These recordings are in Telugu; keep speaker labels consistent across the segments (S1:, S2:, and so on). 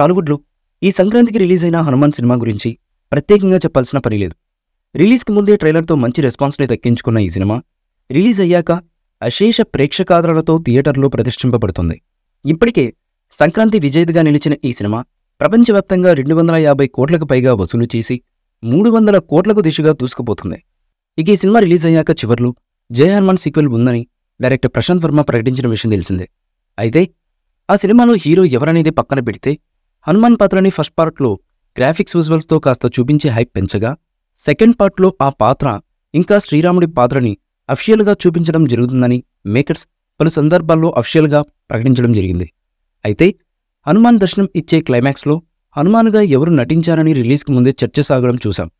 S1: టాలీవుడ్లో ఈ సంక్రాంతికి రిలీజ్ అయిన హనుమాన్ సినిమా గురించి ప్రత్యేకంగా చెప్పాల్సిన పని లేదు రిలీజ్కి ముందే ట్రైలర్తో మంచి రెస్పాన్స్ని దక్కించుకున్న ఈ సినిమా రిలీజ్ అయ్యాక అశేష ప్రేక్షకాదరాలతో థియేటర్లో ప్రదర్శింపబడుతుంది ఇప్పటికే సంక్రాంతి విజేతగా నిలిచిన ఈ సినిమా ప్రపంచవ్యాప్తంగా రెండు వందల యాభై కోట్లకు పైగా వసూలు చేసి మూడు వందల కోట్లకు దిశగా దూసుకుపోతుంది ఇక ఈ సినిమా రిలీజ్ అయ్యాక చివర్లు జయ హనుమాన్ సీక్వెల్ ఉందని డైరెక్టర్ ప్రశాంత్ వర్మ ప్రకటించిన విషయం తెలిసిందే అయితే ఆ సినిమాలో హీరో ఎవరనేది పక్కన పెడితే హనుమాన్ పాత్రని ఫస్ట్ పార్ట్లో గ్రాఫిక్స్ విజువల్స్తో కాస్త చూపించి హైప్ పెంచగా సెకండ్ పార్ట్లో ఆ పాత్ర ఇంకా శ్రీరాముడి పాత్రని అఫిషియల్గా చూపించడం జరుగుతుందని మేకర్స్ పలు సందర్భాల్లో అఫిషియల్గా ప్రకటించడం జరిగింది అయితే హనుమాన్ దర్శనం ఇచ్చే క్లైమాక్స్లో హనుమాన్గా ఎవరు నటించారని రిలీజ్కి ముందే చర్చ సాగడం చూశాం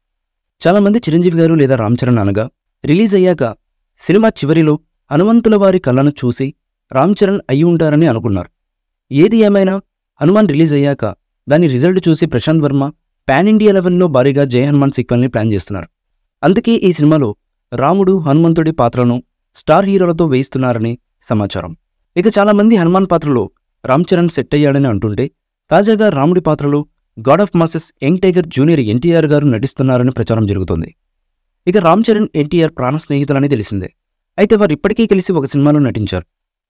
S1: చాలామంది చిరంజీవి గారు లేదా రామ్ చరణ్ అనగా రిలీజ్ అయ్యాక సినిమా చివరిలో హనుమంతుల వారి కళ్ళను చూసి రామ్ చరణ్ అయి ఉంటారని అనుకున్నారు ఏది ఏమైనా హనుమాన్ రిలీజ్ అయ్యాక దాని రిజల్ట్ చూసి ప్రశాంత్ వర్మ పాన్ ఇండియా లెవెల్లో భారీగా జయ హనుమాన్ సీక్వెల్ని ప్లాన్ చేస్తున్నారు అందుకే ఈ సినిమాలో రాముడు హనుమంతుడి పాత్రను స్టార్ హీరోలతో వేయిస్తున్నారని సమాచారం ఇక చాలామంది హనుమాన్ పాత్రలో రామ్ చరణ్ సెట్ అయ్యాడని అంటుంటే తాజాగా రాముడి పాత్రలో god of masses young tiger junior NTR garu నటిస్తున్నారని ప్రచారం జరుగుతోంది ఇక రామ్ చరణ్ ఎన్టీఆర్ ప్రాణ స్నేహితులని తెలిసిందే అయితే వారు ఇప్పటికీ కలిసి ఒక సినిమాలో నటించారు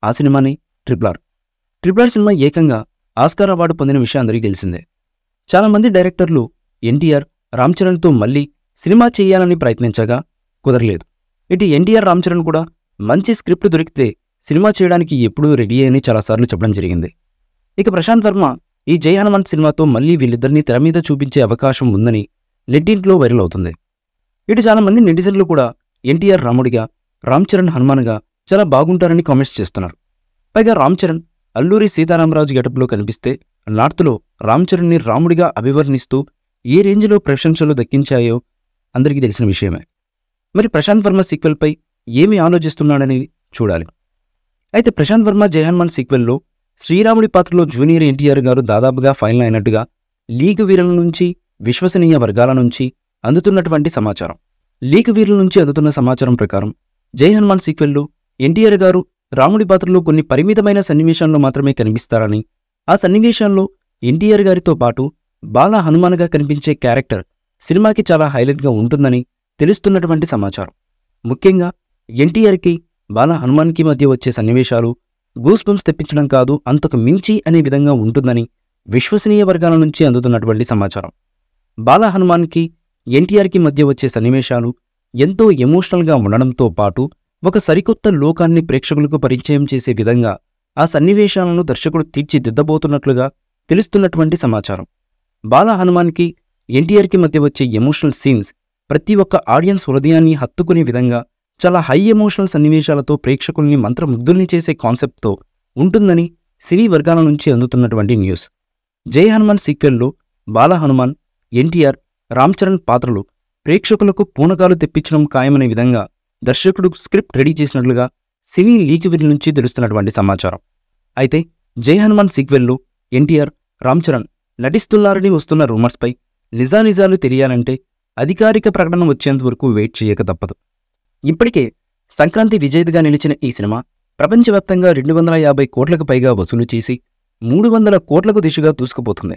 S1: ఆ సినిమాని ట్రిపులార్ ట్రిపులార్ సినిమా ఏకంగా ఆస్కార్ అవార్డు పొందిన విషయం అందరికీ తెలిసిందే చాలామంది డైరెక్టర్లు ఎన్టీఆర్ రామ్ చరణ్తో మళ్ళీ సినిమా చేయాలని ప్రయత్నించగా కుదరలేదు ఇటు ఎన్టీఆర్ రామ్ చరణ్ కూడా మంచి స్క్రిప్ట్ దొరికితే సినిమా చేయడానికి ఎప్పుడూ రెడీ అని చాలాసార్లు చెప్పడం జరిగింది ఇక ప్రశాంత్ వర్మ ఈ జయ హనుమాన్ సినిమాతో మళ్ళీ వీళ్ళిద్దరినీ తెర మీద చూపించే అవకాశం ఉందని నెట్టింట్లో వైరల్ అవుతుంది ఇటు చాలామంది నెటిజన్లు కూడా ఎన్టీఆర్ రాముడిగా రామ్ చరణ్ హనుమాన్గా చాలా బాగుంటారని కామెంట్స్ చేస్తున్నారు పైగా రామ్ చరణ్ అల్లూరి సీతారామరాజు గెటప్లో కనిపిస్తే నార్త్లో రామ్ రాముడిగా అభివర్ణిస్తూ ఏ రేంజ్లో ప్రశంసలు దక్కించాయో అందరికీ తెలిసిన విషయమే మరి ప్రశాంత్ వర్మ సీక్వెల్పై ఏమి ఆలోచిస్తున్నాడనేది చూడాలి అయితే ప్రశాంత్ వర్మ జయహన్మాన్ సీక్వెల్లో శ్రీరాముడి పాత్రలో జూనియర్ ఎన్టీఆర్ గారు దాదాపుగా ఫైనల్ అయినట్టుగా లీగ్ వీరుల నుంచి విశ్వసనీయ వర్గాల నుంచి అందుతున్నటువంటి సమాచారం లీగ్ వీరుల నుంచి అందుతున్న సమాచారం ప్రకారం జై హనుమాన్ సీక్వెల్లో ఎన్టీఆర్ గారు రాముడి పాత్రలో కొన్ని పరిమితమైన సన్నివేశాల్లో మాత్రమే కనిపిస్తారని ఆ సన్నివేశాల్లో ఎన్టీఆర్ గారితో పాటు బాల హనుమాన్గా కనిపించే క్యారెక్టర్ సినిమాకి చాలా హైలైట్గా ఉంటుందని తెలుస్తున్నటువంటి సమాచారం ముఖ్యంగా ఎన్టీఆర్కి బాల హనుమాన్కి మధ్య వచ్చే సన్నివేశాలు గూస్బంప్స్ తెప్పించడం కాదు అంతకు మించి అనే విధంగా ఉంటుందని విశ్వసనీయ వర్గాల నుంచి అందుతున్నటువంటి సమాచారం బాల హనుమాన్కి ఎన్టీఆర్కి మధ్య వచ్చే సన్నివేశాలు ఎంతో ఎమోషనల్గా ఉండడంతో పాటు ఒక సరికొత్త లోకాన్ని ప్రేక్షకులకు పరిచయం చేసే విధంగా ఆ సన్నివేశాలను దర్శకుడు తీర్చిదిద్దబోతున్నట్లుగా తెలుస్తున్నటువంటి సమాచారం బాల హనుమాన్కి ఎన్టీఆర్కి మధ్య వచ్చే ఎమోషనల్ సీన్స్ ప్రతి ఒక్క ఆడియన్స్ హృదయాన్ని హత్తుకునే విధంగా చాలా హై ఎమోషనల్ సన్నివేశాలతో ప్రేక్షకుల్ని మంత్రముగ్ధుల్ని చేసే కాన్సెప్ట్తో ఉంటుందని సినీ వర్గాల నుంచి అందుతున్నటువంటి న్యూస్ జయ హనుమాన్ సీక్వెల్లో బాల హనుమాన్ ఎన్టీఆర్ రామ్ చరణ్ పాత్రలు ప్రేక్షకులకు పూనకాలు తెప్పించడం ఖాయమనే విధంగా దర్శకుడు స్క్రిప్ట్ రెడీ చేసినట్లుగా సినీ లీకివిరి నుంచి తెలుస్తున్నటువంటి సమాచారం అయితే జై హనుమాన్ సీక్వెల్లు ఎన్టీఆర్ రామ్ చరణ్ నటిస్తున్నారని వస్తున్న రూమర్స్పై నిజానిజాలు తెలియాలంటే అధికారిక ప్రకటన వచ్చేంత వరకు వెయిట్ చేయక తప్పదు ఇప్పటికే సంక్రాంతి విజేతగా నిలిచిన ఈ సినిమా ప్రపంచవ్యాప్తంగా రెండు వందల యాభై కోట్లకు పైగా వసూలు చేసి మూడు వందల కోట్లకు దిశగా దూసుకుపోతుంది